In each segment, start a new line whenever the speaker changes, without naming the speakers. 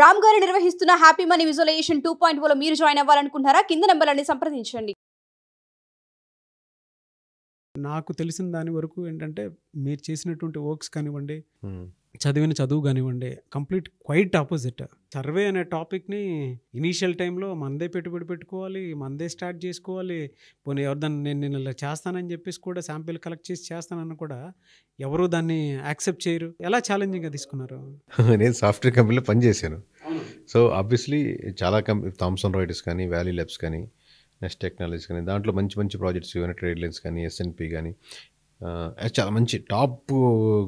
రామ్ గారు నిర్వహిస్తున్న happy money visualization two point ఓలో మీరు జాయిన్ అవ్వాలనుకుంటున్నారా కింద నెంబర్లని సంప్రదించండి నాకు తెలిసిన దాని వరకు ఏంటంటే మీరు చేసినటువంటి వర్క్స్ కానివ్వండి చదివిన చదువు కానివ్వండి కంప్లీట్ క్వైట్ ఆపోజిట్ సర్వే అనే టాపిక్ని ఇనీషియల్ టైంలో మందే పెట్టుబడి పెట్టుకోవాలి మనదే స్టార్ట్ చేసుకోవాలి పోనీ ఎవరు దాన్ని నేను నేను ఇలా చేస్తానని చెప్పేసి కూడా శాంపిల్ కలెక్ట్ చేసి చేస్తానని కూడా ఎవరు దాన్ని యాక్సెప్ట్ చేయరు ఎలా ఛాలెంజింగ్గా తీసుకున్నారు
నేను సాఫ్ట్వేర్ కంపెనీలో పనిచేశాను సో ఆబ్వియస్లీ చాలా కంపెనీ థామ్సన్ రాయిడర్స్ కానీ వ్యాలీ ల్యాబ్స్ కానీ నెక్స్ట్ టెక్నాలజీస్ కానీ దాంట్లో మంచి మంచి ప్రాజెక్ట్స్ యూనిట్ ట్రేడ్ లైన్స్ కానీ ఎస్ఎన్పి కానీ చాలా మంచి టాప్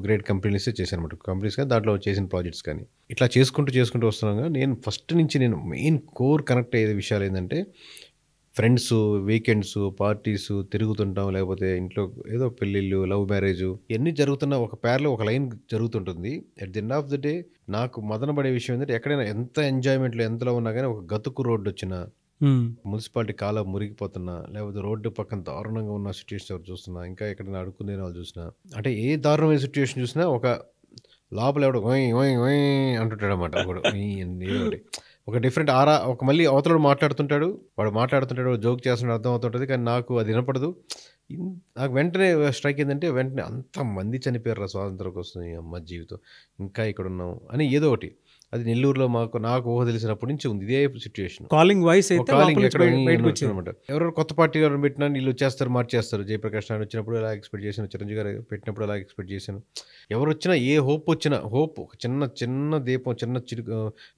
గ్రేడ్ కంపెనీస్ చేశాను అనమాట కంపెనీస్ కానీ దాంట్లో చేసిన ప్రాజెక్ట్స్ కానీ ఇట్లా చేసుకుంటూ చేసుకుంటూ వస్తున్నాగా నేను ఫస్ట్ నుంచి నేను మెయిన్ కోర్ కనెక్ట్ అయ్యే విషయాలు ఏంటంటే ఫ్రెండ్స్ వీకెండ్స్ పార్టీస్ తిరుగుతుంటాం లేకపోతే ఇంట్లో ఏదో పెళ్ళిళ్ళు లవ్ మ్యారేజ్ ఇవన్నీ జరుగుతున్న ఒక పేర్లో ఒక లైన్ జరుగుతుంటుంది at the end of the day నాకు మదనబడే విషయం ఏంటంటే ఎక్కడైనా ఎంత ఎంజాయ్మెంట్లో ఎంతలో ఉన్నా కానీ ఒక గతుకు రోడ్డు వచ్చిన మున్సిపాలిటీ కాలం మురిగిపోతున్నా లేకపోతే రోడ్డు పక్కన దారుణంగా ఉన్న సిచ్యువేషన్ ఎవరు చూస్తున్నా ఇంకా ఎక్కడ అడుక్కునే వాళ్ళు చూసినా అంటే ఏ దారుణమైన సిచ్యువేషన్ చూసినా ఒక లోపల ఎవడు ఓయ్ ఓయ్ ఓయ్ అంటుంటాడు అనమాట ఒకడు ఒక డిఫరెంట్ ఆరా ఒక మళ్ళీ అవతలడు మాట్లాడుతుంటాడు వాడు మాట్లాడుతుంటాడు జోక్ చేస్తున్నాడు అర్థం అవుతుంటుంది కానీ నాకు అది వినపడదు నాకు వెంటనే స్ట్రైక్ ఏంటంటే వెంటనే అంత మంది చనిపోయారు స్వాతంత్రం కోసం ఈ అమ్మ జీవితం ఇంకా ఇక్కడ ఉన్నాం అని ఏదో ఒకటి అది నెల్లూరులో మాకు నాకు ఊహ తెలిసినప్పటి నుంచి ఉంది ఇదే సిచ్యువేషన్ కాలింగ్ వాయిస్ అయితే కాలింగ్ అనమాట ఎవరు కొత్త పార్టీ గారు పెట్టినా వీళ్ళు వచ్చేస్తారు మార్చేస్తారు జయప్రకాష్ నాయుడు వచ్చినప్పుడు ఎలా ఎక్స్పెక్ట్ చేశాను చిరంజీవి గారు పెట్టినప్పుడు ఎలా ఎక్స్పెక్ట్ చేశాను ఎవరు వచ్చినా ఏ హోప్ వచ్చినా హోప్ ఒక చిన్న చిన్న దీపం చిన్న చిరు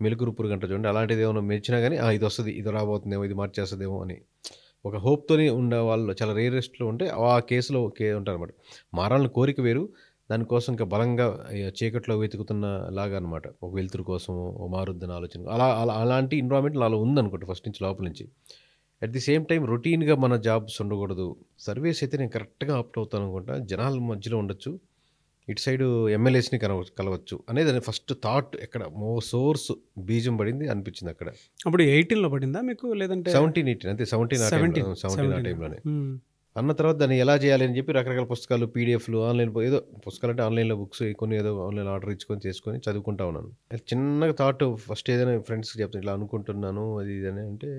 మెలుగు రూపురు గంట చూడండి అలాంటిది ఏమైనా మెచ్చినా కానీ ఇది వస్తుంది ఇది రాబోతుందేమో ఇది మార్చేస్తుందేమో అని ఒక హోప్తోనే ఉండే వాళ్ళు చాలా రేరెస్ట్లో ఉంటే ఆ కేసులో ఉంటారన్నమాట మారాలని కోరిక వేరు దానికోసం ఇంకా బలంగా చీకట్లో వెతుకుతున్న లాగా అనమాట ఒక వెలుతురు కోసం ఓ మారుద్దని ఆలోచన అలా అలా అలాంటి ఎన్విరాన్మెంట్ ఉంది ఉందనుకోండి ఫస్ట్ నుంచి లోపల నుంచి అట్ ది సేమ్ టైం రొటీన్గా మన జాబ్స్ ఉండకూడదు సర్వీస్ అయితే నేను కరెక్ట్గా ఆప్ట్ అవుతాను అనుకుంటా జనాల మధ్యలో ఉండొచ్చు ఇటు సైడ్ ఎమ్మెల్యేస్ని కలవ కలవచ్చు అనేది ఫస్ట్ థాట్ ఎక్కడ మో సోర్స్ బీజం పడింది అనిపించింది అక్కడ
అప్పుడు ఎయిటీన్లో పడిందా మీకు లేదంటే సెవెంటీన్ ఎయిటీన్ అంతే సెవెంటీన్ సెవెంటీన్ ఆ టైంలోనే
అన్న తర్వాత దాన్ని ఎలా చేయాలి అని చెప్పి రకరకాల పుస్తకాలు పీడిఎఫ్లు ఆన్లైన్ ఏదో పుస్తకాలు అంటే ఆన్లైన్లో బుక్స్ కొన్ని ఏదో ఆన్లైన్ ఆర్డర్ ఇచ్చుకొని చేసుకొని చదువుకుంటా ఉన్నాను చిన్నగా థాట్ ఫస్ట్ ఏదైనా ఫ్రెండ్స్కి చెప్తాను ఇట్లా అనుకుంటున్నాను అది ఇదని అంటే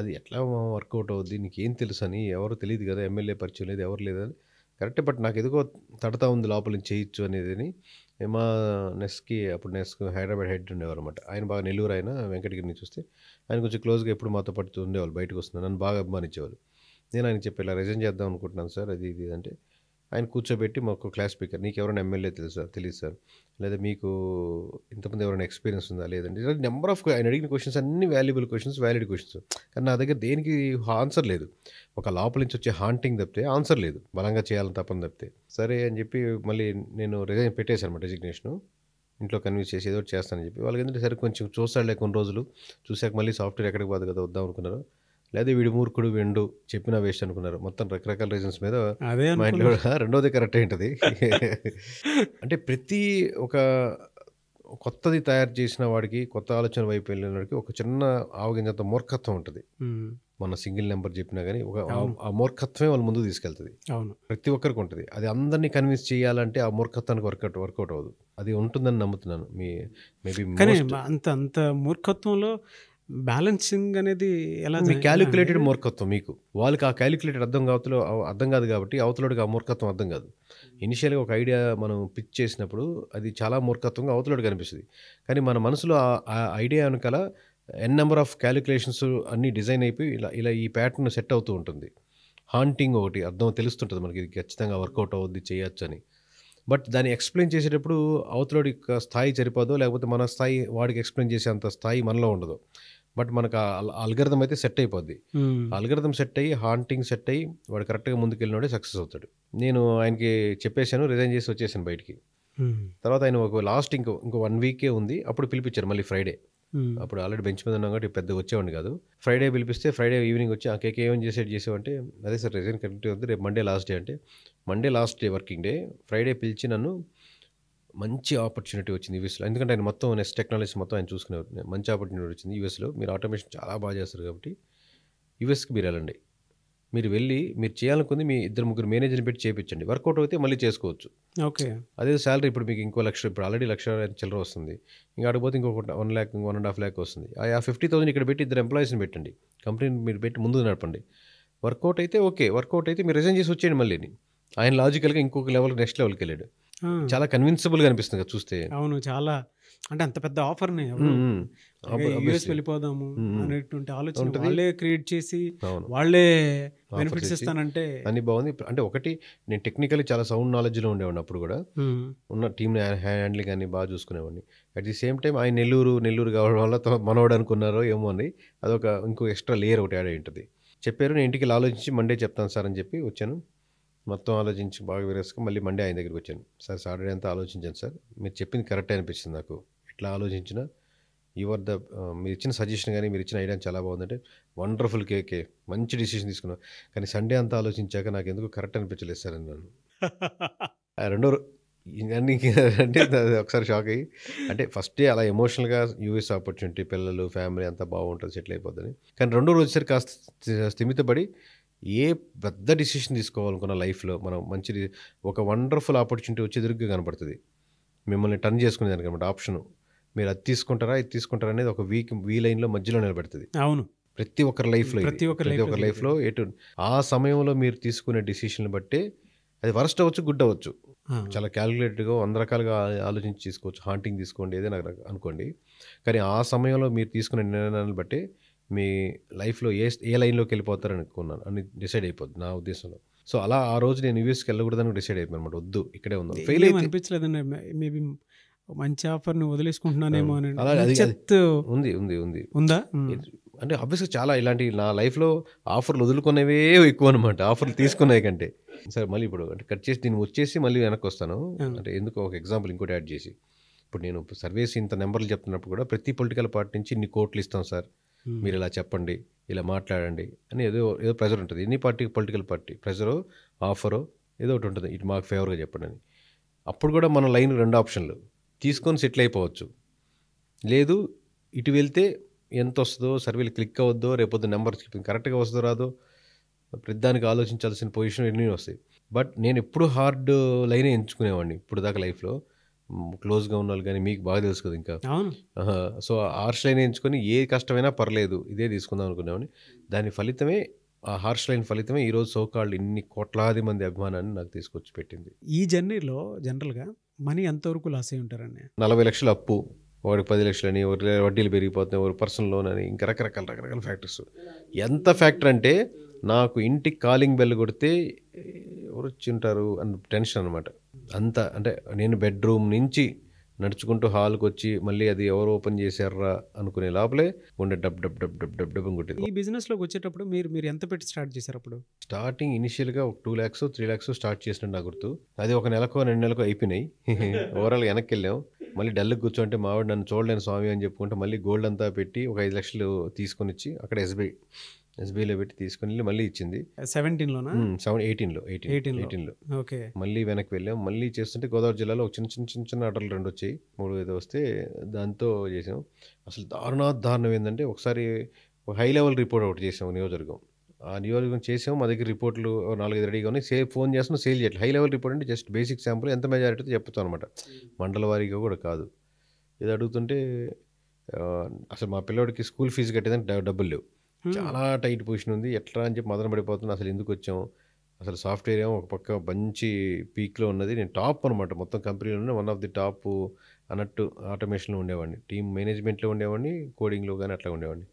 అది ఎట్లా వర్కౌట్ అవుద్ది నీకు ఏం తెలుసు అని ఎవరు తెలియదు కదా ఎమ్మెల్యే పరిచయం లేదు ఎవరు లేదని కరెక్ట్ బట్ నాకు ఎదుగో తడతా ఉంది లోపల చేయొచ్చు అనేది అని మా నెస్కి అప్పుడు నెస్క్ హైదరాబాద్ హెడ్ ఉండేవారు అనమాట ఆయన బాగా నెల్లూరు ఆయన వెంకటగిరిని చూస్తే ఆయన కొంచెం క్లోజ్గా ఎప్పుడు మాతో పడుతూ ఉండేవాళ్ళు బయటకు వస్తున్నారు నన్ను బాగా అభిమానించేవాళ్ళు నేను ఆయన చెప్పి ఇలా రిజైన్ చేద్దాం అనుకుంటున్నాను సార్ అది ఇది అంటే ఆయన కూర్చోబెట్టి మాకు క్లాస్ స్పీకర్ నీకు ఎవరైనా ఎమ్మెల్యే తెలుసు సార్ తెలియదు సార్ లేదా మీకు ఇంతమంది ఎవరైనా ఎక్స్పీరియన్స్ ఉందా లేదండి నెంబర్ ఆఫ్ ఆయన అడిగిన క్వశ్చన్స్ అన్ని వాల్యుబుల్ క్వశ్చన్స్ వ్యాలిడ్ క్వశ్చన్స్ కానీ నా దగ్గర దేనికి ఆన్సర్ లేదు ఒక లోపల నుంచి వచ్చే హాంటింగ్ తప్పితే ఆన్సర్ లేదు బలంగా చేయాలని తప్పని తప్పితే సరే అని చెప్పి మళ్ళీ నేను రిజైన్ పెట్టేశాను అనమాట రెజిగ్నేషను ఇంట్లో కన్విన్స్ చేసి ఏదో చేస్తానని చెప్పి వాళ్ళకి ఏంటంటే సరే కొంచెం చూస్తాడులే కొన్ని రోజులు చూసాక మళ్ళీ సాఫ్ట్వేర్ ఎక్కడికి పోదు కదా వద్దాం అనుకున్నారు లేదా వీడి మూర్ఖుడు వెండు చెప్పిన వేస్ట్ అనుకున్నారు మొత్తం రకరకాల రీజన్స్ మీద అదే కూడా రెండోది కరెక్ట్ ఏంటది అంటే ప్రతి ఒక కొత్తది తయారు చేసిన వాడికి కొత్త ఆలోచన వైపు వెళ్ళిన వాడికి ఒక చిన్న ఆవగించంత మూర్ఖత్వం ఉంటుంది మన సింగిల్ నెంబర్ చెప్పినా కానీ ఒక ఆ మూర్ఖత్వమే వాళ్ళ ముందు తీసుకెళ్తుంది అవును ప్రతి ఒక్కరికి ఉంటుంది అది అందరినీ కన్విన్స్ చేయాలంటే ఆ మూర్ఖత్వానికి వర్కౌట్ వర్కౌట్ అవ్వదు అది ఉంటుందని నమ్ముతున్నాను మీ మేబీ కానీ అంత అంత
మూర్ఖత్వంలో
బ్యాలెన్సింగ్ అనేది ఎలా క్యాలిక్యులేటెడ్ మూర్ఖత్వం మీకు వాళ్ళకి ఆ క్యాలిక్యులేటెడ్ అర్థం కావతలో అర్థం కాదు కాబట్టి అవతలోడికి ఆ మూర్ఖత్వం అర్థం కాదు ఇనిషియల్గా ఒక ఐడియా మనం పిచ్ చేసినప్పుడు అది చాలా మూర్ఖత్వంగా అవతలోడు కనిపిస్తుంది కానీ మన మనసులో ఆ ఐడియా వెనకాల ఎన్ నెంబర్ ఆఫ్ క్యాలిక్యులేషన్స్ అన్నీ డిజైన్ అయిపోయి ఇలా ఇలా ఈ ప్యాటర్న్ సెట్ అవుతూ ఉంటుంది హాంటింగ్ ఒకటి అర్థం తెలుస్తుంటుంది మనకి ఇది ఖచ్చితంగా వర్కౌట్ అవుద్ది చేయొచ్చు అని బట్ దాన్ని ఎక్స్ప్లెయిన్ చేసేటప్పుడు అవతలోడి స్థాయి సరిపోదో లేకపోతే మన స్థాయి వాడికి ఎక్స్ప్లెయిన్ చేసే అంత స్థాయి మనలో ఉండదు బట్ మనకు అల్గరిథం అయితే సెట్ అయిపోద్ది అల్గరిథం సెట్ అయ్యి హాంటింగ్ సెట్ అయ్యి వాడు కరెక్ట్గా ముందుకెళ్ళినోడే సక్సెస్ అవుతాడు నేను ఆయనకి చెప్పేశాను రిజైన్ చేసి వచ్చేసాను బయటికి తర్వాత ఆయన ఒక లాస్ట్ ఇంకో ఇంకో వన్ వీకే ఉంది అప్పుడు పిలిపించారు మళ్ళీ ఫ్రైడే అప్పుడు ఆల్రెడీ బెంచ్ మీద ఉన్నాం కాబట్టి పెద్ద వచ్చేవాడిని కాదు ఫ్రైడే పిలిపిస్తే ఫ్రైడే ఈవినింగ్ వచ్చి ఆ కేక్ ఏమని చేసేది చేసేవంటే అదే సార్ రిజైన్ కరెక్ట్ ఉంది రేపు మండే లాస్ట్ డే అంటే Monday last day working day Friday పిలిచి నన్ను మంచి ఆపర్చునిటీ వచ్చింది యూఎస్లో ఎందుకంటే ఆయన మొత్తం నెక్స్ట్ టెక్నాలజీ మొత్తం ఆయన చూసుకునే మంచి ఆపర్చునిటీ వచ్చింది యూఎస్లో మీరు ఆటోమేషన్ చాలా బాగా చేస్తారు కాబట్టి యూఎస్కి మీరు వెళ్ళండి మీరు వెళ్ళి మీరు చేయాలనుకుంది మీ ఇద్దరు ముగ్గురు మేనేజర్ని పెట్టి చేయించండి వర్కౌట్ అయితే మళ్ళీ చేసుకోవచ్చు ఓకే అదే శాలరీ ఇప్పుడు మీకు ఇంకో లక్ష ఇప్పుడు ఆల్రెడీ లక్ష చిల్లర వస్తుంది ఇంకా అడిగిపోతే ఇంకో వన్ ల్యాక్ ఇంకో వన్ అండ్ హాఫ్ ల్యాక్ వస్తుంది ఆ ఫిఫ్టీ థౌసండ్ ఇక్కడ పెట్టి ఇద్దరు ఎంప్లాయీస్ని పెట్టండి కంపెనీని మీరు పెట్టి ముందు నడపండి వర్కౌట్ అయితే ఓకే వర్కౌట్ అయితే మీరు రిజైన్ చేసి వచ్చేయండి మళ్ళీ ఆయన లాజికల్గా ఇంకొక లెవెల్ నెక్స్ట్ లెవెల్కి వెళ్ళాడు చాలా కన్విన్సిబుల్ గా అనిపిస్తుంది కదా చూస్తే
అవును చాలా అంటే అంత పెద్ద ఆఫర్ వెళ్ళిపోదాము అనేటువంటి ఆలోచన వాళ్ళే క్రియేట్ చేసి
వాళ్ళే బెనిఫిట్స్ ఇస్తానంటే అన్ని బాగుంది అంటే ఒకటి నేను టెక్నికల్ చాలా సౌండ్ నాలెడ్జ్ లో ఉండేవాడిని అప్పుడు కూడా ఉన్న టీమ్ హ్యాండ్లింగ్ అన్ని బాగా చూసుకునేవాడిని అట్ ది సేమ్ టైం ఆయన నెల్లూరు నెల్లూరు కావడం వల్ల మనవాడు అనుకున్నారో ఏమో అని అదొక ఇంకో ఎక్స్ట్రా లేయర్ ఒకటి యాడ్ అయి ఉంటుంది చెప్పారు నేను ఇంటికి ఆలోచించి మండే చెప్తాను సార్ అని చెప్పి వచ్చాను మొత్తం ఆలోచించి బాగా విరేసుకుని మళ్ళీ మండే ఆయన దగ్గరికి వచ్చాను సార్ సాటర్డే అంతా ఆలోచించాను సార్ మీరు చెప్పింది కరెక్ట్ అనిపించింది నాకు ఎట్లా ఆలోచించినా యువర్ ద మీరు ఇచ్చిన సజెషన్ కానీ మీరు ఇచ్చిన ఐడియా చాలా బాగుందంటే వండర్ఫుల్ కేకే మంచి డిసిషన్ తీసుకున్నాను కానీ సండే అంతా ఆలోచించాక నాకు ఎందుకు కరెక్ట్ అనిపించలేదు సార్ అన్నాను రెండో అంటే ఒకసారి షాక్ అయ్యి అంటే ఫస్ట్ డే అలా ఎమోషనల్గా యూఎస్ ఆపర్చునిటీ పిల్లలు ఫ్యామిలీ అంతా బాగుంటుంది సెటిల్ అయిపోతుంది కానీ రెండో రోజు సరి కాస్త స్థిమితపడి ఏ పెద్ద డిసిషన్ తీసుకోవాలనుకున్న లైఫ్లో మనం మంచిది ఒక వండర్ఫుల్ ఆపర్చునిటీ వచ్చి ఎదురుగ్గా కనబడుతుంది మిమ్మల్ని టర్న్ చేసుకునే దానికి అనమాట ఆప్షను మీరు అది తీసుకుంటారా ఇది తీసుకుంటారా అనేది ఒక వీక్ వీ లైన్లో మధ్యలో నిలబెడుతుంది అవును ప్రతి ఒక్కరి లైఫ్లో ప్రతి ఒక్కరి లైఫ్లో ఎటు ఆ సమయంలో మీరు తీసుకునే డిసిషన్ బట్టి అది వరస్ట్ అవ్వచ్చు గుడ్ అవ్వచ్చు చాలా క్యాలిక్యులేటెడ్గా వంద రకాలుగా ఆలోచించి తీసుకోవచ్చు హాంటింగ్ తీసుకోండి ఏదైనా అనుకోండి కానీ ఆ సమయంలో మీరు తీసుకునే నిర్ణయాన్ని బట్టి మీ లైఫ్లో ఏ ఏ లైన్లోకి వెళ్ళిపోతారని అనుకున్నాను అని డిసైడ్ అయిపోద్ది నా ఉద్దేశంలో సో అలా ఆ రోజు నేను యూఎస్కి వెళ్ళకూడదని డిసైడ్ అయిపోయి అనమాట వద్దు ఇక్కడే ఉందా ఫెయిల్
అనిపించలేదండి మేబీ మంచి ఆఫర్ వదిలేసుకుంటున్నానేమో అని ఉంది ఉంది ఉంది ఉందా
అంటే ఆబ్వియస్గా చాలా ఇలాంటి నా లైఫ్లో ఆఫర్లు వదులుకునేవే ఎక్కువ అనమాట ఆఫర్లు తీసుకునే కంటే సరే మళ్ళీ ఇప్పుడు అంటే కట్ చేసి దీన్ని వచ్చేసి మళ్ళీ వెనక్కి వస్తాను అంటే ఎందుకు ఒక ఎగ్జాంపుల్ ఇంకోటి యాడ్ చేసి ఇప్పుడు నేను సర్వేస్ ఇంత నెంబర్లు చెప్తున్నప్పుడు కూడా ప్రతి పొలిటికల్ పార్టీ నుంచి ఇన్ని కోట్లు ఇస్తాం సార్ Hmm. మీరు ఇలా చెప్పండి ఇలా మాట్లాడండి అని ఏదో ఏదో ప్రెజర్ ఉంటుంది ఎన్ని పార్టీ పొలిటికల్ పార్టీ ప్రెజరు ఆఫరో ఏదో ఒకటి ఉంటుంది ఇటు మాకు ఫేవర్గా చెప్పండి అని అప్పుడు కూడా మన లైన్ రెండు ఆప్షన్లు తీసుకొని సెటిల్ అయిపోవచ్చు లేదు ఇటు వెళ్తే ఎంత వస్తుందో సర్వీలు క్లిక్ అవ్వద్దో రేపొద్దు నెంబర్ కరెక్ట్గా వస్తుందో రాదో ప్రతిదానికి ఆలోచించాల్సిన పొజిషన్ ఎన్ని వస్తాయి బట్ నేను ఎప్పుడు హార్డ్ లైనే ఎంచుకునేవాడిని ఇప్పుడు దాకా లైఫ్లో క్లోజ్గా ఉన్న వాళ్ళు కానీ మీకు బాగా తెలుసు కదా ఇంకా సో హార్ష్ లైన్ ఎంచుకొని ఏ కష్టమైనా పర్లేదు ఇదే తీసుకుందాం అనుకున్నామని దాని ఫలితమే ఆ హార్ష్ లైన్ ఫలితమే ఈరోజు సోకాళ్ళు ఇన్ని కోట్లాది మంది అభిమానాన్ని నాకు తీసుకొచ్చి పెట్టింది
ఈ జర్నీలో జనరల్గా మనీ ఎంతవరకు లాస్ అయి ఉంటారండి
నలభై లక్షల అప్పు ఒకటి పది లక్షలని వడ్డీలు పెరిగిపోతున్నాయి ఒక పర్సనల్ లోన్ అని ఇంకా రకరకాల రకరకాల ఫ్యాక్టర్స్ ఎంత ఫ్యాక్టర్ అంటే నాకు ఇంటికి కాలింగ్ బెల్ కొడితే ఎవరు ఉంటారు అని టెన్షన్ అనమాట అంత అంటే నేను బెడ్రూమ్ నుంచి నడుచుకుంటూ హాల్కి వచ్చి మళ్ళీ అది ఎవరు ఓపెన్ చేశారా అనుకునే లోపలే ఉండే డబ్ డబ్ డబ్ డబ్ డబ్ డబ్ కొట్టేది
ఈ బిజినెస్లోకి వచ్చేటప్పుడు మీరు మీరు ఎంత పెట్టి స్టార్ట్ చేశారు అప్పుడు
స్టార్టింగ్ ఇనిషియల్గా ఒక two lakhs three lakhs start చేసినట్టు నా గుర్తు అది ఒక నెలకో రెండు నెలకో అయిపోయినాయి ఓవరాల్ వెనక్కి వెళ్ళాం మళ్ళీ డల్కి కూర్చోంటే మావాడు నన్ను చూడలేను స్వామి అని చెప్పుకుంటే మళ్ళీ గోల్డ్ అంతా పెట్టి ఒక ఐదు లక్షలు తీసుకొని వచ్చి అక్కడ ఎస్బీఐ ఎస్బీఐలో పెట్టి తీసుకుని వెళ్ళి మళ్ళీ ఇచ్చింది సెవెంటీన్లోనా సెవెన్ ఎయిటీన్లో ఎయిటీన్ ఎయిటీన్ ఎయిటీన్లో ఓకే మళ్ళీ వెనక్కి వెళ్ళాం మళ్ళీ చేస్తుంటే గోదావరి జిల్లాలో ఒక చిన్న చిన్న చిన్న చిన్న ఆటలు రెండు వచ్చాయి మూడు ఏదో వస్తే దాంతో చేసాం అసలు దారుణా దారుణం ఏంటంటే ఒకసారి హై లెవెల్ రిపోర్ట్ ఒకటి చేసాం నియోజకవర్గం ఆ నియోజకవర్గం చేసాము మా దగ్గర రిపోర్ట్లు నాలుగైదు రెడీగా ఉన్నాయి సేల్ ఫోన్ చేస్తున్నాం సేల్ చేయట్లేదు హై లెవెల్ రిపోర్ట్ అంటే జస్ట్ బేసిక్ శాంపుల్ ఎంత మెజారిటీ చెప్తాం అనమాట hmm. మండల వారీగా కూడా కాదు ఇది అడుగుతుంటే అసలు మా పిల్లోడికి స్కూల్ ఫీజు కట్టేదానికి డబ్బులు లేవు చాలా టైట్ పొజిషన్ ఉంది ఎట్లా అని చెప్పి మదన పడిపోతుంది అసలు ఎందుకు వచ్చాం అసలు సాఫ్ట్వేర్ ఏమో ఒక పక్క మంచి పీక్లో ఉన్నది నేను టాప్ అనమాట మొత్తం కంపెనీలోనే వన్ ఆఫ్ ది టాప్ అన్నట్టు ఆటోమేషన్లో ఉండేవాడిని టీమ్ మేనేజ్మెంట్లో ఉండేవాడిని కోడింగ్లో కానీ అట్లా ఉండేవాడిని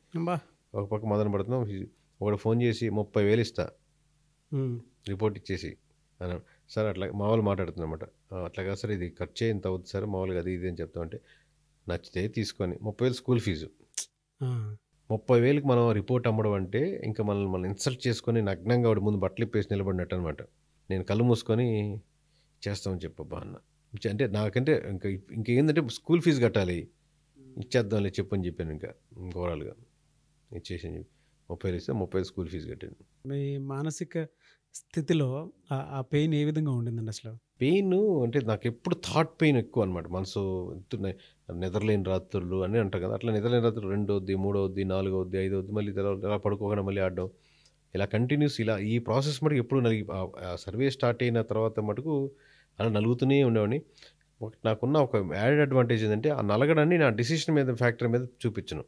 ఒక పక్క మదన పడుతున్నాం ఒకడు ఫోన్ చేసి ముప్పై వేలు ఇస్తా రిపోర్ట్ ఇచ్చేసి అని సార్ అట్లా మామూలు మాట్లాడుతుందన్నమాట అట్లా కాదు సార్ ఇది ఖర్చే ఇంత అవుతుంది సార్ మామూలుగా అది ఇది అని చెప్తామంటే నచ్చితే తీసుకొని ముప్పై వేలు స్కూల్ ఫీజు ముప్పై వేలకు మనం రిపోర్ట్ అమ్మడం అంటే ఇంకా మనల్ని మనం ఇన్సల్ట్ చేసుకొని నగ్నంగా వాడి ముందు బట్టలు ఇప్పేసి నిలబడినట్టు అనమాట నేను కళ్ళు మూసుకొని చేస్తామని చెప్పబ్బా అన్న అంటే నాకంటే ఇంకా ఇంకా ఏంటంటే స్కూల్ ఫీజు కట్టాలి ఇచ్చేద్దాంలే చెప్పు అని చెప్పాను ఇంకా ఇచ్చేసి ఇచ్చేసాను చెప్పి ముప్పై వేలు ఇస్తే ముప్పై స్కూల్ ఫీజు కట్టాను
మీ మానసిక స్థితిలో ఆ పెయిన్ ఏ విధంగా ఉండిందండి అసలు
పెయిన్ అంటే నాకు ఎప్పుడు థాట్ పెయిన్ ఎక్కువ అనమాట మనసు నిద్రలేని రాత్రులు అని అంటారు కదా అట్లా నిద్రలేని రాత్రులు రెండోది వద్ది ఐదు ఐదోది మళ్ళీ ఎలా పడుకోకుండా మళ్ళీ ఆడడం ఇలా కంటిన్యూస్ ఇలా ఈ ప్రాసెస్ మటుకు ఎప్పుడు నలిగి సర్వే స్టార్ట్ అయిన తర్వాత మటుకు అలా నలుగుతూనే ఉండేవాడిని నాకున్న ఒక యాడెడ్ అడ్వాంటేజ్ ఏంటంటే ఆ నలగడాన్ని నా డిసిషన్ మీద ఫ్యాక్టరీ మీద చూపించను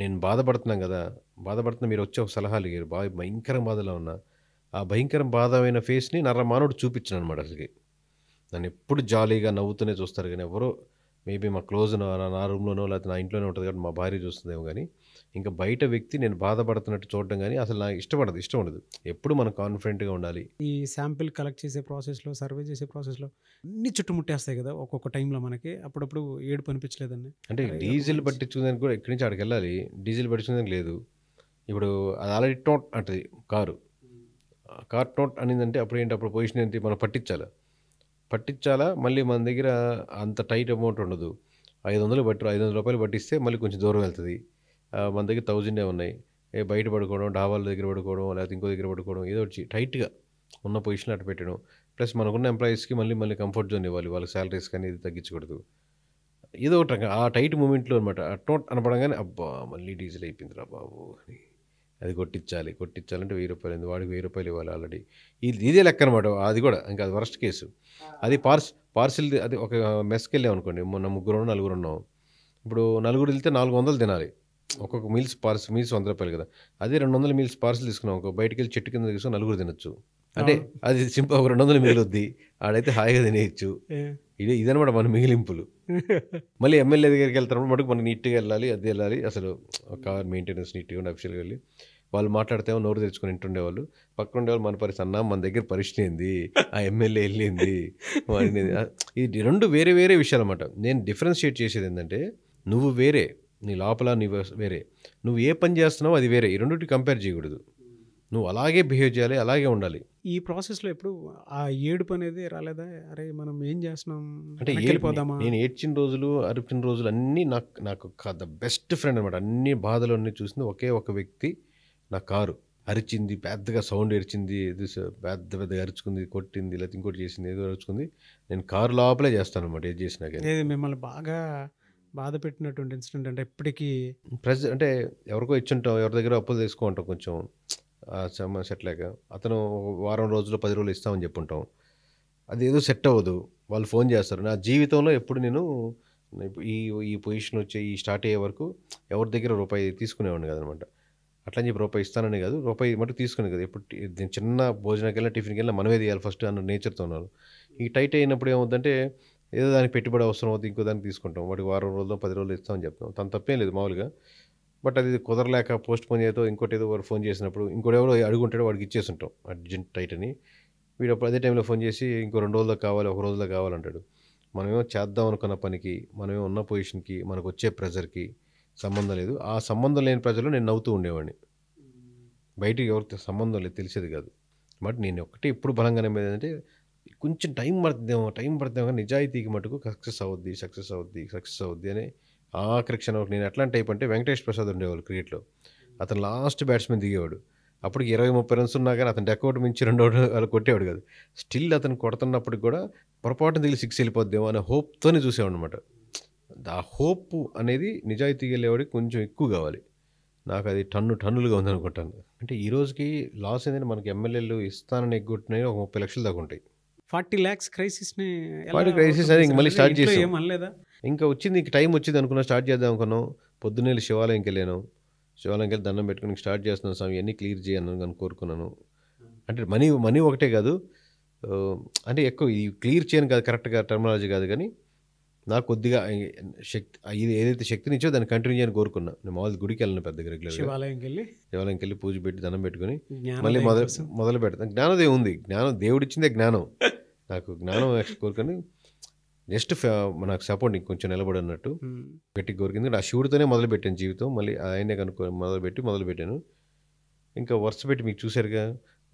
నేను బాధపడుతున్నాం కదా బాధపడుతున్న మీరు వచ్చే ఒక సలహాలు ఇవ్వరు బాగా భయంకర బాధలో ఉన్నా ఆ భయంకర బాధమైన ఫేస్ని నర్ర మానవుడు చూపించను అనమాట అసలు నన్ను ఎప్పుడు జాలీగా నవ్వుతూనే చూస్తారు కానీ ఎవరో మేబీ మా క్లోజ్ నా రూమ్లోనో లేకపోతే నా ఇంట్లోనే ఉంటుంది కాబట్టి మా భార్య చూస్తుందేమో కానీ ఇంకా బయట వ్యక్తి నేను బాధపడుతున్నట్టు చూడడం కానీ అసలు నాకు ఇష్టపడదు ఇష్టం ఉండదు ఎప్పుడు మనం కాన్ఫిడెంట్గా ఉండాలి
ఈ శాంపిల్ కలెక్ట్ చేసే ప్రాసెస్లో సర్వే చేసే ప్రాసెస్లో అన్ని చుట్టుముట్టేస్తాయి కదా ఒక్కొక్క టైంలో మనకి అప్పుడప్పుడు ఏడు పనిపించలేదండి అంటే డీజిల్
పట్టించుకోదానికి కూడా ఎక్కడి నుంచి అక్కడికి వెళ్ళాలి డీజిల్ పట్టించుకోదానికి లేదు ఇప్పుడు అది ఆల్రెడీ టోట్ అంటది కారు కార్ టోట్ అనిందంటే అప్పుడు ఏంటి అప్పుడు పొజిషన్ ఏంటి మనం పట్టించాలి పట్టించాలా మళ్ళీ మన దగ్గర అంత టైట్ అమౌంట్ ఉండదు ఐదు వందలు పట్టు ఐదు వందల రూపాయలు పట్టిస్తే మళ్ళీ కొంచెం దూరం వెళ్తుంది మన దగ్గర థౌజండే ఉన్నాయి ఏ బయట పడుకోవడం డాబాల దగ్గర పడుకోవడం లేకపోతే ఇంకో దగ్గర పడుకోవడం ఏదో వచ్చి టైట్గా ఉన్న పొజిషన్ అటు పెట్టడం ప్లస్ మనకున్న ఎంప్లాయీస్కి మళ్ళీ మళ్ళీ కంఫర్ట్ జోన్ ఇవ్వాలి వాళ్ళ శాలరీస్ కానీ ఇది తగ్గించకూడదు ఏదో ఒకటి ఆ టైట్ మూమెంట్లో అనమాట అట్ అనపడంగానే అబ్బా మళ్ళీ డీజిల్ అయిపోయింది రా బాబు అని అది కొట్టించాలి కొట్టించాలంటే వెయ్యి రూపాయలు ఉంది వాడికి వెయ్యి రూపాయలు ఇవ్వాలి ఆల్రెడీ ఇది ఇదే లెక్క అనమాట అది కూడా ఇంకా అది వరస్ట్ కేసు అది పార్స్ పార్సిల్ అది ఒక మెస్కి వెళ్ళాం అనుకోండి మొన్న ముగ్గురు నలుగురు ఉన్నాం ఇప్పుడు నలుగురు వెళ్తే నాలుగు వందలు తినాలి ఒక్కొక్క మీల్స్ పార్స్ మీల్స్ వంద రూపాయలు కదా అదే రెండు వందల మీల్స్ పార్సిల్ తీసుకున్నాం ఒక బయటికి వెళ్ళి చెట్టు కింద తీసుకుని నలుగురు తినొచ్చు అంటే అది సింపుల్ ఒక రెండు వందలు మిగిలొద్ది ఆడైతే హాయిగా తినేయచ్చు ఇదే ఇదనమాట మన మిగిలింపులు మళ్ళీ ఎమ్మెల్యే దగ్గరికి వెళ్తారు మటుకు మనం నీట్గా వెళ్ళాలి అది వెళ్ళాలి అసలు కార్ మెయింటెనెన్స్ నీట్గా ఉండి అఫీషియల్గా వెళ్ళి వాళ్ళు మాట్లాడితే నోరు తెచ్చుకొని వాళ్ళు పక్కన ఉండేవాళ్ళు మన పరిస్థితి అన్న మన దగ్గర పరిస్థితి ఏంది ఆ ఎమ్మెల్యే వెళ్ళింది ఇది రెండు వేరే వేరే విషయాలు అన్నమాట నేను డిఫరెన్షియేట్ చేసేది ఏంటంటే నువ్వు వేరే నీ లోపల నీ వేరే నువ్వు ఏ పని చేస్తున్నావు అది వేరే ఈ రెండుటి కంపేర్ చేయకూడదు నువ్వు అలాగే బిహేవ్ చేయాలి అలాగే ఉండాలి
ఈ ప్రాసెస్లో ఎప్పుడు ఆ ఏడుపు అనేది రాలేదా అరే మనం ఏం చేస్తున్నాం అంటే వెళ్ళిపోదామా నేను
ఏడ్చిన రోజులు అరిపిన రోజులు అన్నీ నాకు నాకు ద బెస్ట్ ఫ్రెండ్ అనమాట అన్ని అన్నీ చూసింది ఒకే ఒక వ్యక్తి నా కారు అరిచింది పెద్దగా సౌండ్ ఏడిచింది పెద్ద పెద్దగా అరుచుకుంది కొట్టింది లేకపోతే ఇంకోటి చేసింది ఏదో అరుచుకుంది నేను కారు లోపలే చేస్తాను అనమాట ఏది చేసినాక కానీ
మిమ్మల్ని బాగా బాధ పెట్టినటువంటి ఇన్సిడెంట్ అంటే ఎప్పటికీ ప్రజ
అంటే ఎవరికో ఇచ్చుంటాం ఎవరి దగ్గర అప్పులు తీసుకుంటాం కొంచెం సమయం సెట్ లేక అతను వారం రోజులు పది రోజులు ఇస్తామని చెప్పుంటాం అది ఏదో సెట్ అవ్వదు వాళ్ళు ఫోన్ చేస్తారు నా జీవితంలో ఎప్పుడు నేను ఈ ఈ పొజిషన్ వచ్చే ఈ స్టార్ట్ అయ్యే వరకు ఎవరి దగ్గర రూపాయి తీసుకునేవాడిని కదనమాట అట్లని చెప్పి రూపాయి ఇస్తానని కాదు రూపాయి మటుకు తీసుకుని కదా ఇప్పుడు నేను చిన్న భోజనానికి వెళ్ళినా టిఫిన్కి వెళ్ళిన మనమే తీయాలి ఫస్ట్ అన్న నేచర్తో ఉన్నారు ఈ టైట్ అయినప్పుడు ఏమవుతుందంటే ఏదో దానికి పెట్టుబడి అవసరం అవుతుంది ఇంకో దానికి తీసుకుంటాం వాటికి వారం రోజుల్లో పది రోజులు ఇస్తామని చెప్తాం తను తప్పేం లేదు మామూలుగా బట్ అది కుదరలేక పోస్ట్ పోన్ చేయతో ఇంకోటి ఏదో వాడు ఫోన్ చేసినప్పుడు ఇంకోటి ఎవరో అడుగుంటాడో వాడికి ఇచ్చేస్తుంటాం అర్జెంట్ టైట్ అని వీడు అప్పుడు అదే టైంలో ఫోన్ చేసి ఇంకో రెండు రోజుల్లో కావాలి ఒక రోజులో కావాలంటాడు మనమేమో చేద్దాం అనుకున్న పనికి మనమేమో ఉన్న పొజిషన్కి మనకు వచ్చే ప్రెజర్కి సంబంధం లేదు ఆ సంబంధం లేని ప్రజలు నేను నవ్వుతూ ఉండేవాడిని బయటికి ఎవరితో సంబంధం లేదు తెలిసేది కాదు బట్ నేను ఒకటి ఎప్పుడు బలంగా నమ్మేది అంటే కొంచెం టైం పడుతుందేమో టైం పడుతుందేమో నిజాయితీకి మటుకు సక్సెస్ అవుద్ది సక్సెస్ అవుద్ది సక్సెస్ అవుద్ది అని ఆకర్షణ క్షణం నేను ఎట్లాంటి టైప్ అంటే వెంకటేష్ ప్రసాద్ ఉండేవాళ్ళు క్రికెట్లో అతను లాస్ట్ బ్యాట్స్మెన్ దిగేవాడు అప్పటికి ఇరవై ముప్పై రన్స్ ఉన్నా కానీ అతను డెకౌట్ మించి రెండో వాళ్ళు కొట్టేవాడు కాదు స్టిల్ అతను కొడుతున్నప్పటికి కూడా పొరపాటున దిగి సిక్స్ వెళ్ళిపోద్దేమో అనే హోప్తోనే చూసేవాడు అనమాట ఆ హోప్ అనేది నిజాయితీగా వెళ్ళేవాడికి కొంచెం ఎక్కువ కావాలి నాకు అది టన్ను టన్నులుగా ఉందనుకుంటాను అంటే ఈ రోజుకి లాస్ ఏంటంటే మనకి ఎమ్మెల్యేలు ఇస్తానని ఎగ్గొట్టినవి ఒక ముప్పై లక్షల దాకా ఉంటాయి
ఫార్టీ ల్యాక్స్ క్రైసిస్ని ఫార్టీ క్రైసిస్ అనేది మళ్ళీ స్టార్ట్ చేసి
ఇంకా వచ్చింది ఇంక టైం వచ్చింది అనుకున్నా స్టార్ట్ చేద్దాం అనుకున్నాం పొద్దున్నే శివాలయంకి వెళ్ళాను శివాలయంకి వెళ్ళి దండం పెట్టుకుని స్టార్ట్ చేస్తున్నాను స్వామి అన్నీ క్లియర్ చేయను అని కోరుకున్నాను అంటే మనీ మనీ ఒకటే కాదు అంటే ఎక్కువ ఈ క్లియర్ చేయను కాదు కరెక్ట్గా టెర్మాలజీ కాదు కానీ నాకు కొద్దిగా శక్తి ఇది ఏదైతే శక్తినిచ్చో దాన్ని కంటిన్యూ చేయని కోరుకున్నా నేను మామూలు గుడికి వెళ్ళాను పెద్దగా రెగ్యులర్ శివాలయంకి వెళ్ళి వెళ్ళి పూజ పెట్టి దండం పెట్టుకుని మళ్ళీ మొదలు మొదలు పెడతాను జ్ఞానదేవి ఉంది జ్ఞానం దేవుడిచ్చిందే జ్ఞానం నాకు జ్ఞానం కోరుకొని నెక్స్ట్ నాకు సపోర్ట్ నీకు కొంచెం నిలబడన్నట్టు పెట్టి కోరికింది ఆ శివుడితోనే మొదలు పెట్టాను జీవితం మళ్ళీ ఆయనే కనుక్కొని మొదలుపెట్టి మొదలు పెట్టాను ఇంకా వరుస పెట్టి మీకు చూసారుగా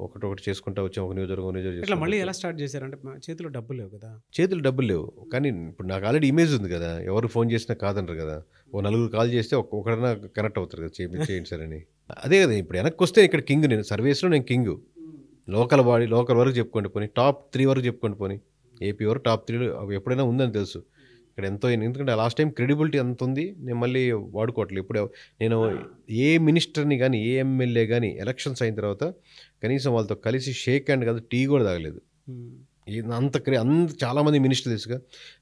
ఒకటి ఒకటి చేసుకుంటా వచ్చాం ఒక నియోజకవర్గం నియోజకవర్గం మళ్ళీ ఎలా
స్టార్ట్ చేశారంటే చేతిలో డబ్బులు లేవు కదా
చేతిలో డబ్బులు లేవు కానీ ఇప్పుడు నాకు ఆల్రెడీ ఇమేజ్ ఉంది కదా ఎవరు ఫోన్ చేసినా కాదనరు కదా ఓ నలుగురు కాల్ చేస్తే ఒకడన్నా కనెక్ట్ అవుతారు కదా చేయండి సార్ అని అదే కదా ఇప్పుడు వెనక్కి వస్తే ఇక్కడ కింగ్ నేను సర్వీస్లో నేను కింగ్ లోకల్ వాడి లోకల్ వరకు చెప్పుకోండి పోనీ టాప్ త్రీ వరకు చెప్పుకోండి పోనీ ఏపీ వరకు టాప్ త్రీలో ఎప్పుడైనా ఉందని తెలుసు ఇక్కడ ఎంతో ఎందుకంటే లాస్ట్ టైం క్రెడిబిలిటీ ఎంత ఉంది నేను మళ్ళీ వాడుకోవట్లేదు ఇప్పుడు నేను ఏ మినిస్టర్ని కానీ ఏ ఎమ్మెల్యే కానీ ఎలక్షన్స్ అయిన తర్వాత కనీసం వాళ్ళతో కలిసి షేక్ హ్యాండ్ కాదు టీ కూడా తాగలేదు అంత క్రే అంత చాలామంది మినిస్టర్స్గా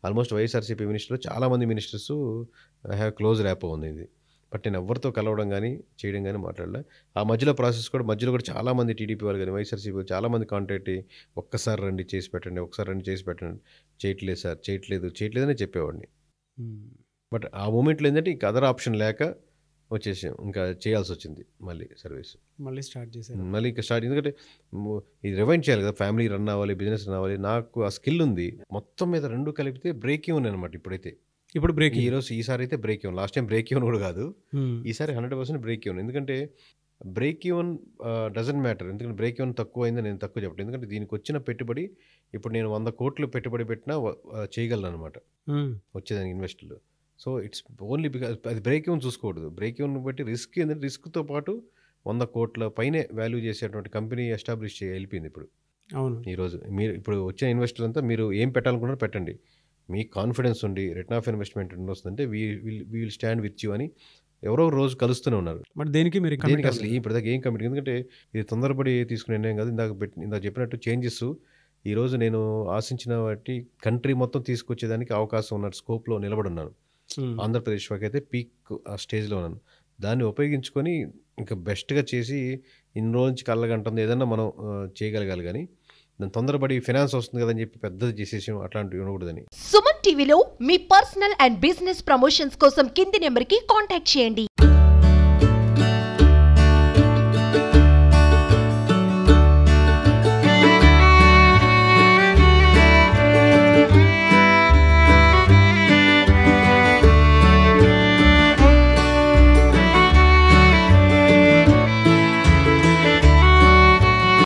ఆల్మోస్ట్ వైఎస్ఆర్సీపీ మినిస్టర్లో చాలామంది మినిస్టర్స్ హ్యావ్ క్లోజ్ ర్యాప్ ఉంది ఇది బట్ నేను ఎవరితో కలవడం కానీ చేయడం కానీ మాట్లాడలే ఆ మధ్యలో ప్రాసెస్ కూడా మధ్యలో కూడా చాలామంది టీడీపీ వాళ్ళు కానీ వైఎస్ఆర్సీపీ చాలామంది కాంటాక్ట్ అయ్యి ఒక్కసారి రండి చేసి పెట్టండి ఒకసారి రండి చేసి పెట్టండి చేయట్లేదు సార్ చేయట్లేదు చేయట్లేదని చెప్పేవాడిని బట్ ఆ మూమెంట్లో ఏంటంటే ఇంకా అదర్ ఆప్షన్ లేక వచ్చేసాం ఇంకా చేయాల్సి వచ్చింది మళ్ళీ సర్వీస్
మళ్ళీ స్టార్ట్ చేసాను
మళ్ళీ ఇంకా స్టార్ట్ ఎందుకంటే ఇది రివైండ్ చేయాలి కదా ఫ్యామిలీ రన్ అవ్వాలి బిజినెస్ రన్ అవ్వాలి నాకు ఆ స్కిల్ ఉంది మొత్తం మీద రెండు కలిపితే బ్రేకింగ్ ఉన్నాయి అనమాట ఇప్పుడైతే ఇప్పుడు బ్రేక్ ఈరోజు ఈసారి అయితే బ్రేక్ ఇవ్వను లాస్ట్ టైం బ్రేక్ ఇవ్వను కూడా కాదు ఈసారి హండ్రెడ్ పర్సెంట్ బ్రేక్ ఇవ్వను ఎందుకంటే బ్రేక్ ఈవెన్ డజంట్ మ్యాటర్ ఎందుకంటే బ్రేక్ ఈవెన్ తక్కువ అయిందని నేను తక్కువ చెప్పాను ఎందుకంటే దీనికి వచ్చిన పెట్టుబడి ఇప్పుడు నేను వంద కోట్లు పెట్టుబడి పెట్టినా చేయగలను అనమాట వచ్చేదానికి ఇన్వెస్టర్లు సో ఇట్స్ ఓన్లీ బికాస్ అది బ్రేక్ ఈవెన్ చూసుకోకూడదు బ్రేక్ ఈవెన్ బట్టి రిస్క్ ఏంటంటే రిస్క్తో పాటు వంద కోట్ల పైనే వాల్యూ చేసేటువంటి కంపెనీ ఎస్టాబ్లిష్ చేయి వెళ్ళిపోయింది ఇప్పుడు అవును ఈరోజు మీరు ఇప్పుడు వచ్చిన ఇన్వెస్టర్ అంతా మీరు ఏం పెట్టాలనుకున్నారో పెట్టండి మీకు కాన్ఫిడెన్స్ ఉండి రిటర్న్ ఆఫ్ ఇన్వెస్ట్మెంట్ వస్తుందంటే we will we will stand with you అని ఎవరో రోజు కలుస్తూనే ఉన్నారు బట్ దేనికి మీరు దేనికి అసలు ఈ ప్రదాకా ఏం కమిటీ ఎందుకంటే ఇది తొందరపడి తీసుకునే నిర్ణయం కాదు ఇందాక పెట్టి ఇందాక చెప్పినట్టు చేంజెస్ ఈరోజు నేను ఆశించిన వాటి కంట్రీ మొత్తం తీసుకొచ్చేదానికి అవకాశం ఉన్న స్కోప్లో నిలబడున్నాను hmm. ఆంధ్రప్రదేశ్ అయితే పీక్ ఆ స్టేజ్లో ఉన్నాను దాన్ని ఉపయోగించుకొని ఇంకా బెస్ట్గా చేసి ఇన్ని రోజు నుంచి కళ్ళగంటుంది ఏదన్నా మనం చేయగలగాలి కానీ దాని తొందరపడి ఫినాన్స్ వస్తుంది కదని చెప్పి పెద్దది చేసేసి అట్లాంటివి ఉండకూడదని సుమన్ టీవీలో మీ పర్సనల్ అండ్ బిజినెస్ ప్రమోషన్స్ కోసం కింది నెంబర్కి కాంటాక్ట్ చేయండి